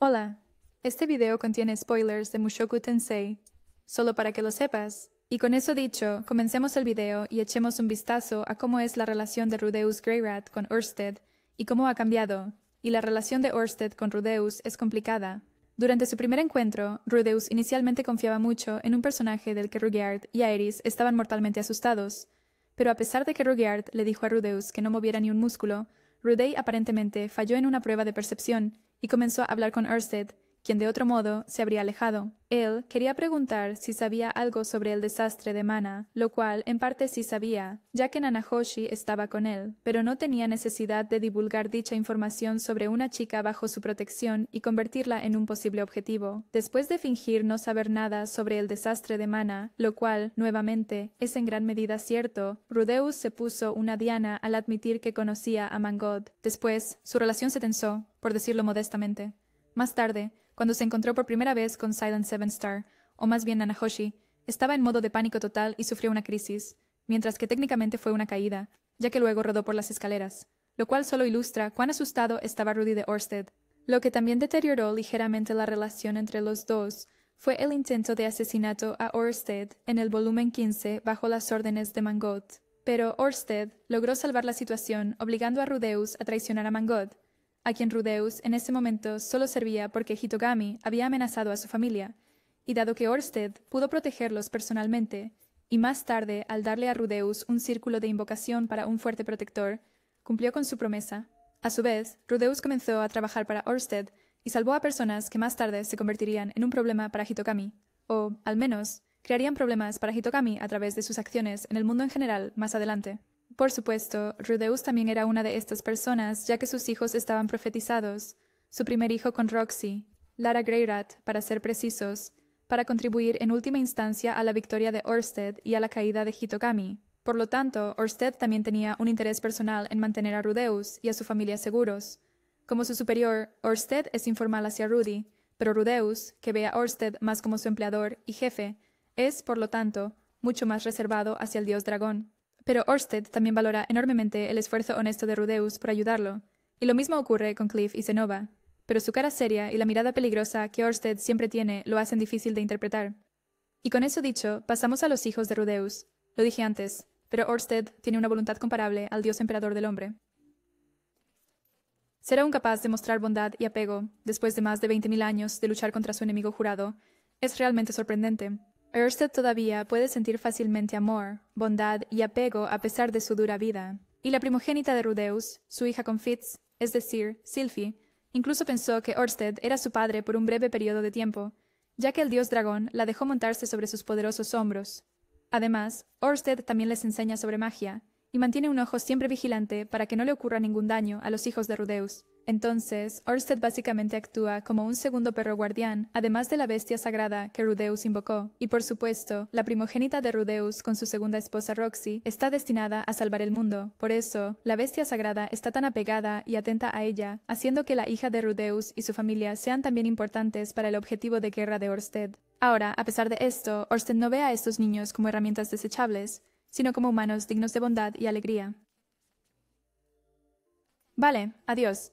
Hola, este video contiene spoilers de Mushoku Tensei, solo para que lo sepas. Y con eso dicho, comencemos el video y echemos un vistazo a cómo es la relación de Rudeus Greyrat con Orsted y cómo ha cambiado. Y la relación de Orsted con Rudeus es complicada. Durante su primer encuentro, Rudeus inicialmente confiaba mucho en un personaje del que Ruggieard y Iris estaban mortalmente asustados, pero a pesar de que Ruggieard le dijo a Rudeus que no moviera ni un músculo, Rudei aparentemente falló en una prueba de percepción y comenzó a hablar con Ørsted quien de otro modo se habría alejado. Él quería preguntar si sabía algo sobre el desastre de Mana, lo cual en parte sí sabía, ya que Nanahoshi estaba con él, pero no tenía necesidad de divulgar dicha información sobre una chica bajo su protección y convertirla en un posible objetivo. Después de fingir no saber nada sobre el desastre de Mana, lo cual, nuevamente, es en gran medida cierto, Rudeus se puso una diana al admitir que conocía a mangod Después, su relación se tensó, por decirlo modestamente. Más tarde, cuando se encontró por primera vez con Silent Seven Star, o más bien Nanahoshi, estaba en modo de pánico total y sufrió una crisis, mientras que técnicamente fue una caída, ya que luego rodó por las escaleras, lo cual solo ilustra cuán asustado estaba Rudy de Orsted. Lo que también deterioró ligeramente la relación entre los dos fue el intento de asesinato a Orsted en el volumen 15 bajo las órdenes de Mangot. Pero Orsted logró salvar la situación obligando a Rudeus a traicionar a Mangot, a quien Rudeus en ese momento solo servía porque Hitogami había amenazado a su familia, y dado que Orsted pudo protegerlos personalmente, y más tarde, al darle a Rudeus un círculo de invocación para un fuerte protector, cumplió con su promesa. A su vez, Rudeus comenzó a trabajar para Orsted y salvó a personas que más tarde se convertirían en un problema para Hitokami, o, al menos, crearían problemas para Hitokami a través de sus acciones en el mundo en general más adelante. Por supuesto, Rudeus también era una de estas personas, ya que sus hijos estaban profetizados, su primer hijo con Roxy, Lara Greyrat, para ser precisos, para contribuir en última instancia a la victoria de Orsted y a la caída de Hitokami. Por lo tanto, Orsted también tenía un interés personal en mantener a Rudeus y a su familia seguros. Como su superior, Orsted es informal hacia Rudy, pero Rudeus, que ve a Orsted más como su empleador y jefe, es, por lo tanto, mucho más reservado hacia el dios dragón. Pero Orsted también valora enormemente el esfuerzo honesto de Rudeus por ayudarlo, y lo mismo ocurre con Cliff y Zenova, pero su cara seria y la mirada peligrosa que Orsted siempre tiene lo hacen difícil de interpretar. Y con eso dicho, pasamos a los hijos de Rudeus. Lo dije antes, pero Orsted tiene una voluntad comparable al dios emperador del hombre. Ser aún capaz de mostrar bondad y apego, después de más de 20.000 años de luchar contra su enemigo jurado, es realmente sorprendente. Ørsted todavía puede sentir fácilmente amor, bondad y apego a pesar de su dura vida. Y la primogénita de Rudeus, su hija con Fitz, es decir, Sylphie, incluso pensó que Orsted era su padre por un breve periodo de tiempo, ya que el dios dragón la dejó montarse sobre sus poderosos hombros. Además, Orsted también les enseña sobre magia, y mantiene un ojo siempre vigilante para que no le ocurra ningún daño a los hijos de Rudeus. Entonces, Orsted básicamente actúa como un segundo perro guardián, además de la bestia sagrada que Rudeus invocó, y por supuesto, la primogénita de Rudeus con su segunda esposa Roxy está destinada a salvar el mundo. Por eso, la bestia sagrada está tan apegada y atenta a ella, haciendo que la hija de Rudeus y su familia sean también importantes para el objetivo de guerra de Orsted. Ahora, a pesar de esto, Orsted no ve a estos niños como herramientas desechables, sino como humanos dignos de bondad y alegría. Vale, adiós.